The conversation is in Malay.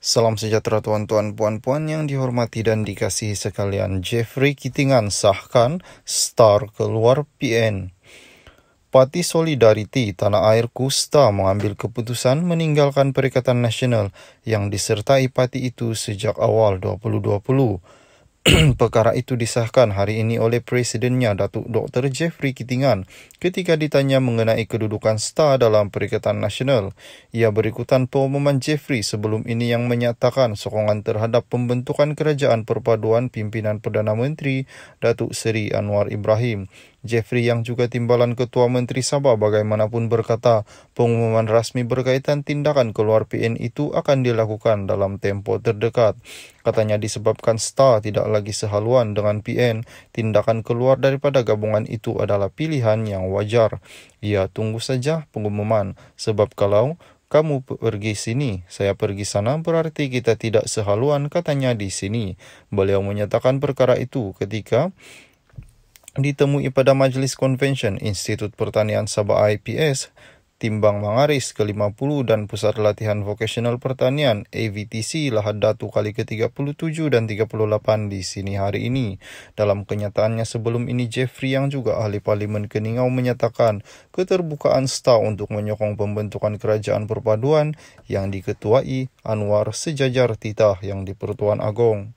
Salam sejahtera tuan-tuan puan-puan yang dihormati dan dikasihi sekalian. Jeffrey Kitingan sahkan star keluar PN. Parti Solidariti Tanah Air Kusta mengambil keputusan meninggalkan Perikatan Nasional yang disertai parti itu sejak awal 2020. perkara itu disahkan hari ini oleh presidennya Datuk Dr Jeffrey Kitingan ketika ditanya mengenai kedudukan STAR dalam Perikatan Nasional. Ia berikutan pengumuman Jeffrey sebelum ini yang menyatakan sokongan terhadap pembentukan kerajaan perpaduan pimpinan Perdana Menteri Datuk Seri Anwar Ibrahim. Jeffrey yang juga timbalan Ketua Menteri Sabah bagaimanapun berkata pengumuman rasmi berkaitan tindakan keluar PN itu akan dilakukan dalam tempo terdekat. Katanya disebabkan STAR tidak lagi sehaluan dengan PN, tindakan keluar daripada gabungan itu adalah pilihan yang wajar. Ia ya, tunggu saja pengumuman sebab kalau kamu pergi sini, saya pergi sana berarti kita tidak sehaluan katanya di sini. Beliau menyatakan perkara itu ketika ditemui pada Majlis Konvensyen Institut Pertanian Sabah IPS, Timbang Mangaris ke-50 dan Pusat Latihan Vokasional Pertanian AVTC Lahad Datu kali ke-37 dan 38 di sini hari ini. Dalam kenyataannya sebelum ini, Jeffrey yang juga ahli Parlimen Keningau menyatakan keterbukaan STA untuk menyokong pembentukan kerajaan perpaduan yang diketuai Anwar Sejajar Titah yang di Pertuan Agong.